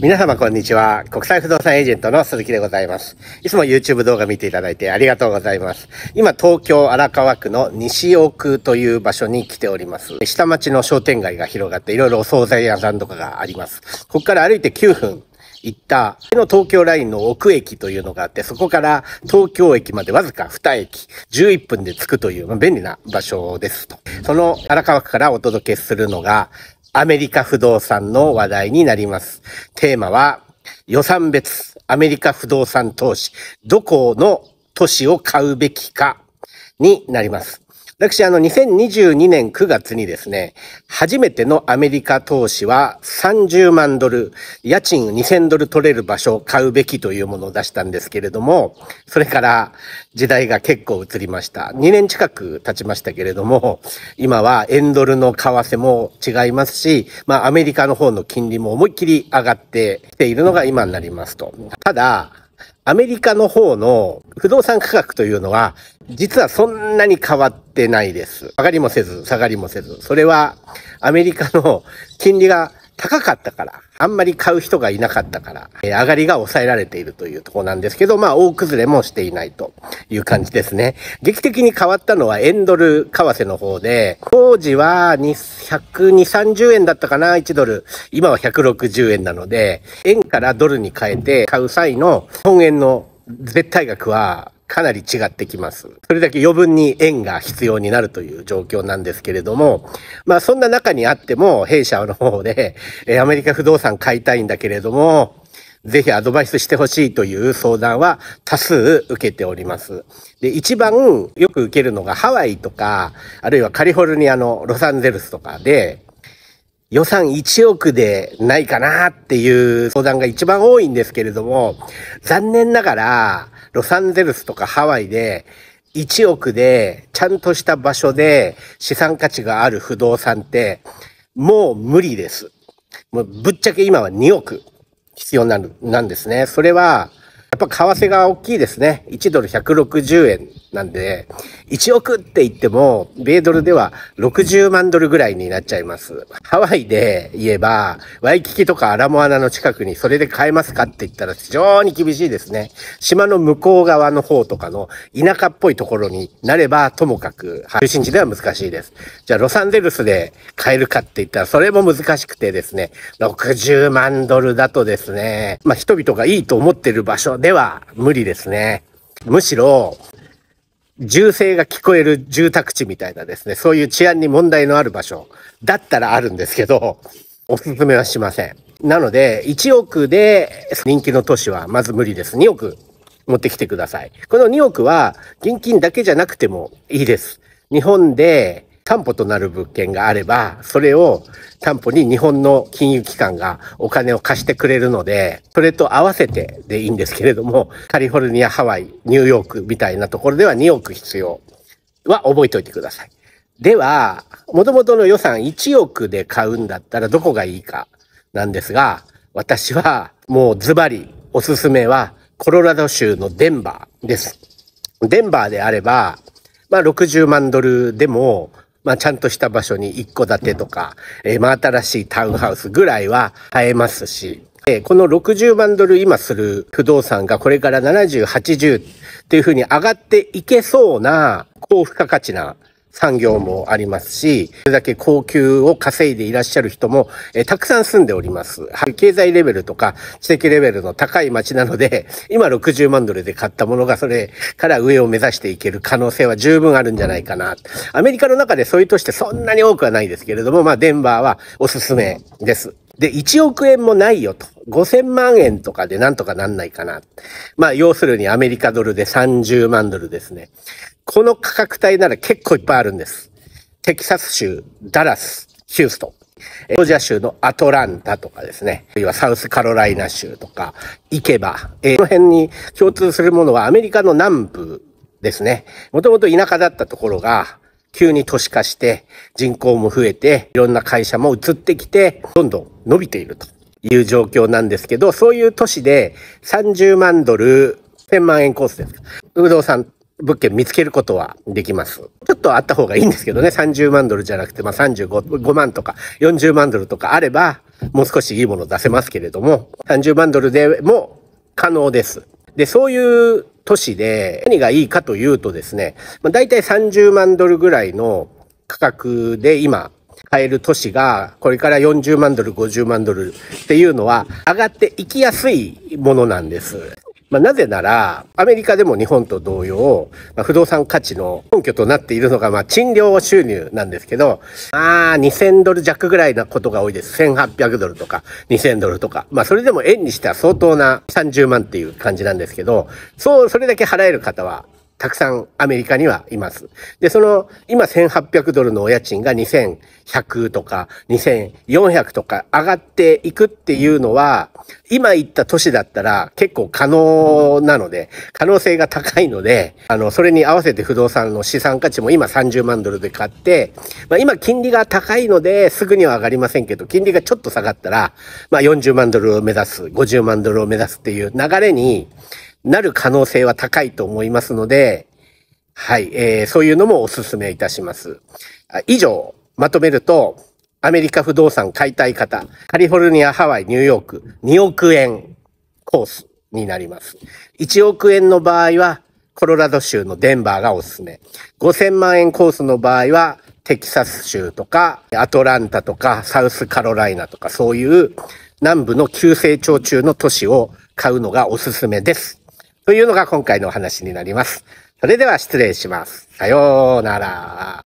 皆様こんにちは。国際不動産エージェントの鈴木でございます。いつも YouTube 動画見ていただいてありがとうございます。今東京荒川区の西奥という場所に来ております。下町の商店街が広がっていろいろお惣菜屋さんとかがあります。ここから歩いて9分行ったの東京ラインの奥駅というのがあって、そこから東京駅までわずか2駅、11分で着くという、まあ、便利な場所ですと。その荒川区からお届けするのが、アメリカ不動産の話題になります。テーマは予算別アメリカ不動産投資、どこの都市を買うべきかになります。私、あの、2022年9月にですね、初めてのアメリカ投資は30万ドル、家賃2000ドル取れる場所を買うべきというものを出したんですけれども、それから時代が結構移りました。2年近く経ちましたけれども、今は円ドルの為替も違いますし、まあ、アメリカの方の金利も思いっきり上がってきているのが今になりますと。ただ、アメリカの方の不動産価格というのは、実はそんなに変わってないです。上がりもせず、下がりもせず。それは、アメリカの金利が高かったから、あんまり買う人がいなかったから、えー、上がりが抑えられているというところなんですけど、まあ、大崩れもしていないという感じですね。劇的に変わったのは円ドル為替の方で、当時は120、30円だったかな、1ドル。今は160円なので、円からドルに変えて買う際の本円の絶対額はかなり違ってきます。それだけ余分に円が必要になるという状況なんですけれども、まあそんな中にあっても、弊社の方で、えアメリカ不動産買いたいんだけれども、ぜひアドバイスしてほしいという相談は多数受けております。で、一番よく受けるのがハワイとか、あるいはカリフォルニアのロサンゼルスとかで、予算1億でないかなっていう相談が一番多いんですけれども、残念ながら、ロサンゼルスとかハワイで、1億で、ちゃんとした場所で資産価値がある不動産って、もう無理です。もうぶっちゃけ今は2億必要になる、なんですね。それは、やっぱ為替が大きいですね。1ドル160円なんで、1億って言っても、米ドルでは60万ドルぐらいになっちゃいます。ハワイで言えば、ワイキキとかアラモアナの近くにそれで買えますかって言ったら非常に厳しいですね。島の向こう側の方とかの田舎っぽいところになれば、ともかく、中心地では難しいです。じゃあ、ロサンゼルスで買えるかって言ったら、それも難しくてですね、60万ドルだとですね、まあ人々がいいと思ってる場所では無理ですね。むしろ、銃声が聞こえる住宅地みたいなですね、そういう治安に問題のある場所だったらあるんですけど、おすすめはしません。なので、1億で人気の都市はまず無理です。2億持ってきてください。この2億は現金だけじゃなくてもいいです。日本で担保となる物件があれば、それを担保に日本の金融機関がお金を貸してくれるので、それと合わせてでいいんですけれども、カリフォルニア、ハワイ、ニューヨークみたいなところでは2億必要は覚えておいてください。では、元々の予算1億で買うんだったらどこがいいかなんですが、私はもうズバリおすすめはコロラド州のデンバーです。デンバーであれば、まあ60万ドルでもまあ、ちゃんとした場所に一戸建てとか、えー、まあ、新しいタウンハウスぐらいは買えますし、えー、この60万ドル今する不動産がこれから70、80っていうふうに上がっていけそうな高付加価値な産業もありますし、それだけ高級を稼いでいらっしゃる人も、えー、たくさん住んでおります。経済レベルとか知的レベルの高い街なので、今60万ドルで買ったものがそれから上を目指していける可能性は十分あるんじゃないかな。アメリカの中でそういうとしてそんなに多くはないですけれども、まあデンバーはおすすめです。で、1億円もないよと。5000万円とかでなんとかなんないかな。まあ、要するにアメリカドルで30万ドルですね。この価格帯なら結構いっぱいあるんです。テキサス州、ダラス、ヒューストン。ジョジア州のアトランタとかですね、あるいはサウスカロライナ州とか、行けば、えー、この辺に共通するものはアメリカの南部ですね。もともと田舎だったところが、急に都市化して、人口も増えて、いろんな会社も移ってきて、どんどん伸びているという状況なんですけど、そういう都市で30万ドル、1000万円コースですか。不動産物件見つけることはできます。ちょっとあった方がいいんですけどね、30万ドルじゃなくて、まあ35 5万とか40万ドルとかあれば、もう少しいいもの出せますけれども、30万ドルでも可能です。で、そういう都市で何がいいかというとですね、まあ、大体30万ドルぐらいの価格で今買える都市が、これから40万ドル、50万ドルっていうのは上がっていきやすいものなんです。まあ、なぜなら、アメリカでも日本と同様、まあ、不動産価値の根拠となっているのが、まあ、賃料収入なんですけど、まあ、2000ドル弱ぐらいなことが多いです。1800ドルとか、2000ドルとか。まあ、それでも円にしては相当な30万っていう感じなんですけど、そう、それだけ払える方は、たくさんアメリカにはいます。で、その、今1800ドルのお家賃が2100とか2400とか上がっていくっていうのは、今言った都市だったら結構可能なので、可能性が高いので、あの、それに合わせて不動産の資産価値も今30万ドルで買って、まあ今金利が高いのですぐには上がりませんけど、金利がちょっと下がったら、まあ40万ドルを目指す、50万ドルを目指すっていう流れに、なる可能性は高いと思いますので、はい、えー、そういうのもお勧めいたします。以上、まとめると、アメリカ不動産買いたい方、カリフォルニア、ハワイ、ニューヨーク、2億円コースになります。1億円の場合は、コロラド州のデンバーがおすすめ。5000万円コースの場合は、テキサス州とか、アトランタとか、サウスカロライナとか、そういう南部の急成長中の都市を買うのがおすすめです。というのが今回のお話になります。それでは失礼します。さようなら。